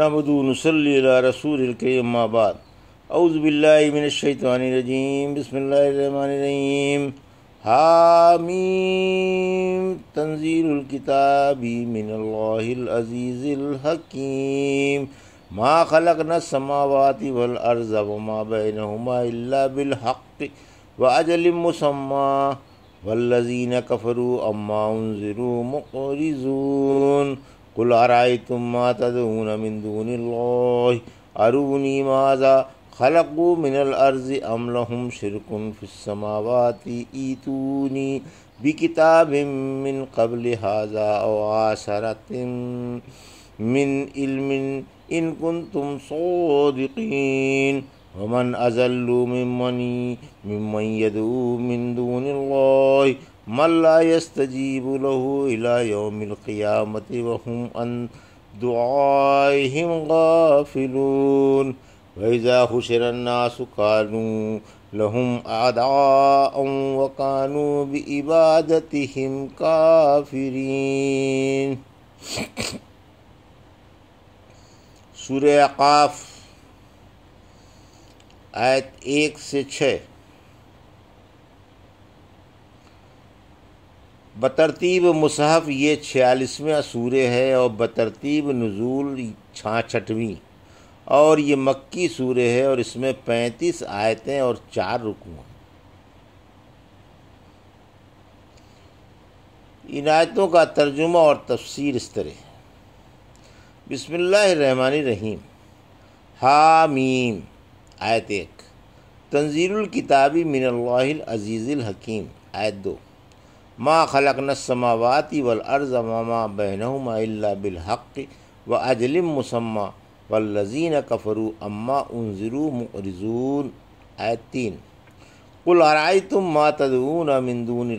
نحمد و نصلي على رسول الكريم ما بعد اعوذ بالله من الشيطان الرجيم بسم الله الرحمن الرحيم حامیم تنزيل الكتاب من الله العزيز الحكيم ما خلقنا السماوات والارض وما بينهما الا بالحق واجل مسمى والذين كفروا اما انذروا مقرزون قل أرأيتم ما تدعون من دون الله أروني ماذا خلقوا من الأرض أم لهم شرك في السماوات إيتوني بكتاب من قبل هذا أو آثرة من علم إن كنتم صادقين ومن أزل ممن ممن يدعو من دون الله من لا يستجيب له إلى يوم القيامة وهم عن دعائهم غافلون وإذا حشر الناس قالوا لهم أعداء وكانوا بإبادتهم كافرين سورة قاف आयत एक से छः बतरतीब मुसहफ़ ये छियालीसवें सूर्य है और बतरतीब नज़ूल छाछठवीं और ये मक्की सूर्य है और इसमें पैंतीस आयतें और चार रुकू हैं इन आयतों का तर्जुमा और तफसीर इस तरह बसमिल्लर रहीम हामीम आयत एक तंजीरुल किताबी मिनल अजीज़िल हकीम आयत दो माँ खलक नसमावाती वल अर्ज़ मामा बहनुमा बिलहक़ व अजलम मुसम्मा वल्लजीन कफरू अम्मा उनजरू आयत तीन कुल आरई तुम मातदून मिंदून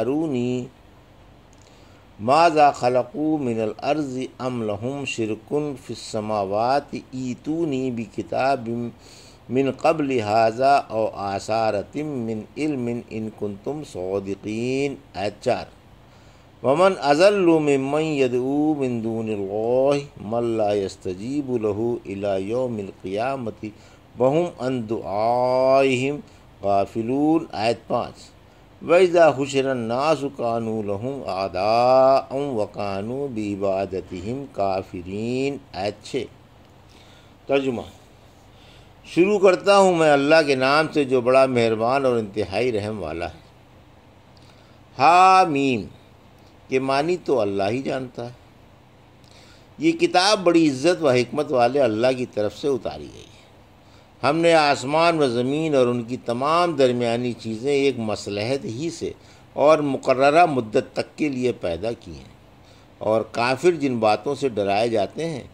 अरूनी ماذا خلقوا من الارض ام لهم شرك في السماوات ایتونی بكتاب من قبل هذا او آثارت من علم ان كنتم صادقين اچار آية ومن اذل ممن يدعو من دون الله من لا يستجيب له الى يوم القيامه وهم عن دعائهم غافلون آیت آية پانچ वैदा नासु कानू लहूँ आदा अम वकानू बीबादतिम काफिरीन अच्छे तर्जुमा शुरू करता हूँ मैं अल्लाह के नाम से जो बड़ा मेहरबान और इंतहाई रहम वाला है हा के मानी तो अल्लाह ही जानता है ये किताब बड़ी इज़्ज़त व हमत वाले अल्लाह की तरफ से उतारी गई हमने आसमान व ज़मीन और उनकी तमाम दरमियानी चीज़ें एक मसलहत ही से और मुकर्रा मुद्दत तक के लिए पैदा की हैं और काफिर जिन बातों से डराए जाते हैं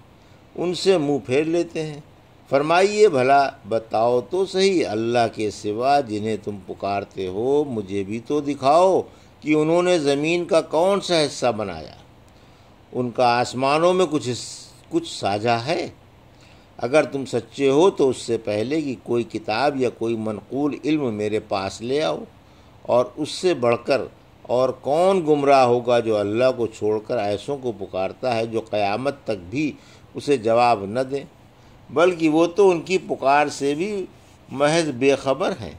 उनसे मुंह फेर लेते हैं फरमाइए भला बताओ तो सही अल्लाह के सिवा जिन्हें तुम पुकारते हो मुझे भी तो दिखाओ कि उन्होंने ज़मीन का कौन सा हिस्सा बनाया उनका आसमानों में कुछ कुछ साझा है अगर तुम सच्चे हो तो उससे पहले कि कोई किताब या कोई मनकूल इल्म मेरे पास ले आओ और उससे बढ़कर और कौन गुमराह होगा जो अल्लाह को छोड़कर ऐसों को पुकारता है जो क़यामत तक भी उसे जवाब न दें बल्कि वो तो उनकी पुकार से भी महज बेखबर हैं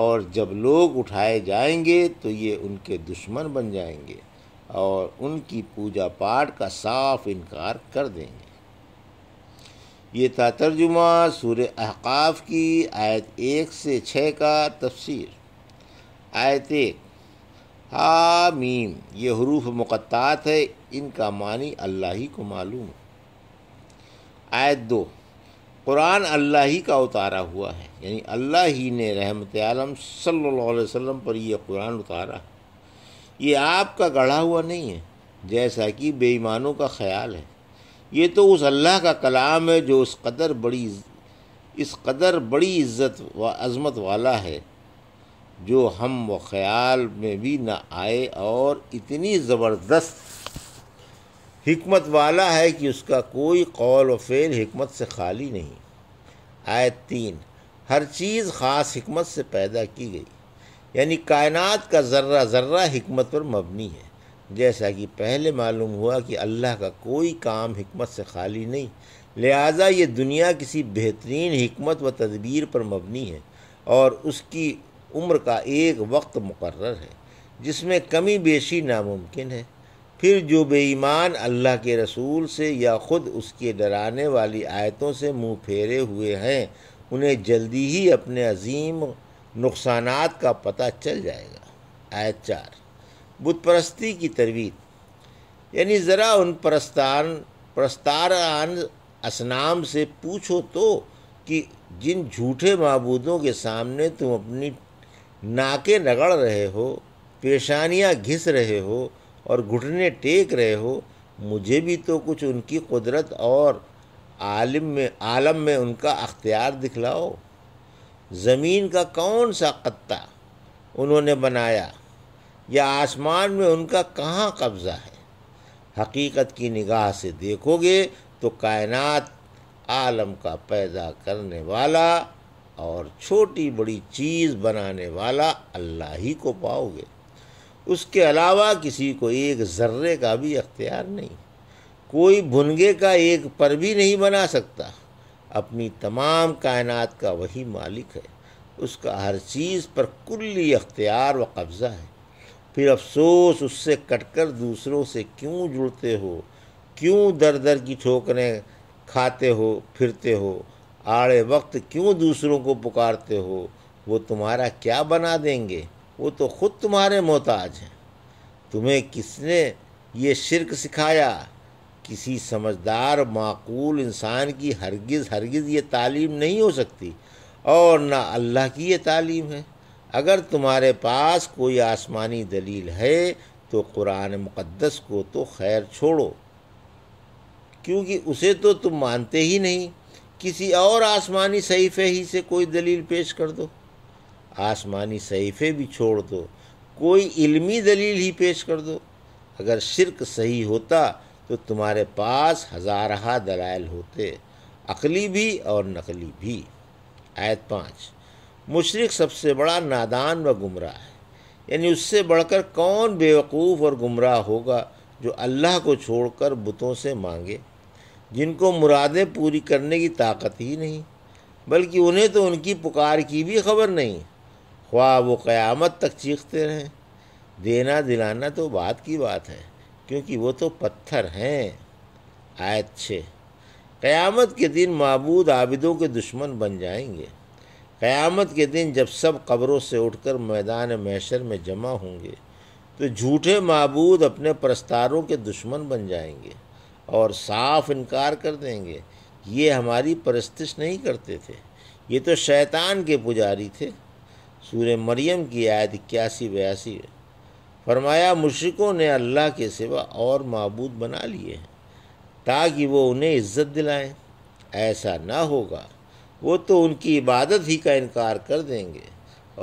और जब लोग उठाए जाएंगे तो ये उनके दुश्मन बन जाएंगे और उनकी पूजा पाठ का साफ इनकार कर देंगे ये तातरजुमा सूर अहकाफ़ की आयत एक से छः का तफसीर आयत एक हामीम ये हरूफ मुक़त्तात है इनका मानी अल्लाह ही को मालूम है आयत दो कुरान अल्लाह ही का उतारा हुआ है यानी अल्लाह ही ने रहमत आलम सल्लल्लाहु अलैहि वसल्लम पर यह कुरान उतारा ये आपका गढ़ा हुआ नहीं है जैसा कि बेईमानों का ख्याल है ये तो उस अल्लाह का कलाम है जो उस कदर बड़ी इस कदर बड़ी इज़्ज़त व अज़मत वाला है जो हम व ख़्याल में भी न आए और इतनी ज़बरदस्त हमत वाला है कि उसका कोई कौल व फेल हमत से खाली नहीं आए तीन हर चीज़ ख़ास हमत से पैदा की गई यानी कायनात का ज़र्रा ज़र्रा हमत पर मबनी है जैसा कि पहले मालूम हुआ कि अल्लाह का कोई काम हमत से खाली नहीं लिहाजा ये दुनिया किसी बेहतरीन हमत व तदबीर पर मबनी है और उसकी उम्र का एक वक्त मुकर है जिसमें कमी बेशी नामुमकिन है फिर जो बेईमान अल्लाह के रसूल से या ख़ुद उसके डराने वाली आयतों से मुंह फेरे हुए हैं उन्हें जल्दी ही अपने अजीम नुकसान का पता चल जाएगा आयत चार बुत परस्ती की तरवीत यानी ज़रा उन परस्तान परस्तारान असनाम से पूछो तो कि जिन झूठे मबूदों के सामने तुम अपनी नाके रगड़ रहे हो पेशानियाँ घिस रहे हो और घुटने टेक रहे हो मुझे भी तो कुछ उनकी कुदरत और आलिम में आलम में उनका अख्तियार दिखलाओ ज़मीन का कौन सा कत्ता उन्होंने बनाया या आसमान में उनका कहाँ कब्ज़ा है हकीकत की निगाह से देखोगे तो कायनात आलम का पैदा करने वाला और छोटी बड़ी चीज़ बनाने वाला अल्लाह ही को पाओगे उसके अलावा किसी को एक ज़र्रे का भी अख्तियार नहीं कोई भुनगे का एक पर भी नहीं बना सकता अपनी तमाम कायनात का वही मालिक है उसका हर चीज़ पर कुल्ली अख्तियार व कब्ज़ा है फिर अफसोस उससे कटकर दूसरों से क्यों जुड़ते हो क्यों दर दर की ठोकरें खाते हो फिरते हो आड़े वक्त क्यों दूसरों को पुकारते हो वो तुम्हारा क्या बना देंगे वो तो खुद तुम्हारे मोहताज हैं तुम्हें किसने ये शिरक सिखाया किसी समझदार माकूल इंसान की हरगिज़ हरगिज़ ये तालीम नहीं हो सकती और ना अल्लाह की ये तालीम है अगर तुम्हारे पास कोई आसमानी दलील है तो कुरान मुक़दस को तो खैर छोड़ो क्योंकि उसे तो तुम मानते ही नहीं किसी और आसमानी सहीफ़े ही से कोई दलील पेश कर दो आसमानी सहीफ़े भी छोड़ दो कोई इल्मी दलील ही पेश कर दो अगर शिरक सही होता तो तुम्हारे पास हज़ारहा दलाइल होते अकली भी और नकली भी आयत पाँच मुशरक सबसे बड़ा नादान व गुमराह है यानी उससे बढ़कर कौन बेवकूफ़ और गुमराह होगा जो अल्लाह को छोड़कर बुतों से मांगे जिनको मुरादें पूरी करने की ताकत ही नहीं बल्कि उन्हें तो उनकी पुकार की भी खबर नहीं ख्वा वो क़यामत तक चीखते रहें देना दिलाना तो बात की बात है क्योंकि वो तो पत्थर हैं आयत छः क़यामत के दिन मबूद आबिदों के दुश्मन बन जाएंगे क़यामत के दिन जब सब कब्रों से उठकर मैदान मैशर में जमा होंगे तो झूठे मबूद अपने प्रस्तारों के दुश्मन बन जाएंगे और साफ इनकार कर देंगे ये हमारी परस्तिश नहीं करते थे ये तो शैतान के पुजारी थे सूर्य मरियम की आयत इक्यासी बयासी है फरमाया मुशरकों ने अल्लाह के सिवा और मबूद बना लिए हैं ताकि वो उन्हें इज़्ज़त दिलाएं ऐसा ना होगा वो तो उनकी इबादत ही का इनकार कर देंगे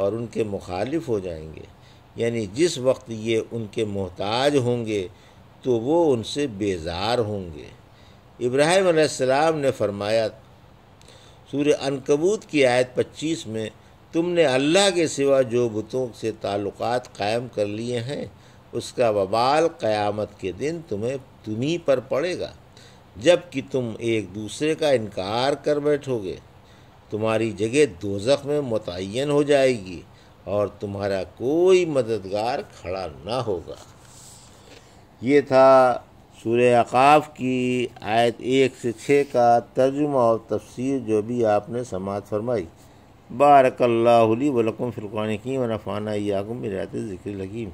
और उनके मुखालिफ हो जाएंगे यानी जिस वक्त ये उनके मोहताज होंगे तो वो उनसे बेजार होंगे इब्राहिम अलैहिस्सलाम ने फरमाया सूर्य अनकबूत की आयत 25 में तुमने अल्लाह के सिवा जो बुतों से ताल्लुक़ात कायम कर लिए हैं उसका वबाल क़यामत के दिन तुम्हें तुम्ही पर पड़ेगा जबकि तुम एक दूसरे का इनकार कर बैठोगे तुम्हारी जगह दोजख में मुतन हो जाएगी और तुम्हारा कोई मददगार खड़ा ना होगा ये था सूर्य अकाफ की आयत एक से छः का तर्जुमा और तफसीर जो भी आपने समात फरमाई बारकल्ला वलकम फ़िलकुरान की वनफ़ाना याकुम मेरात ज़िक्र लगी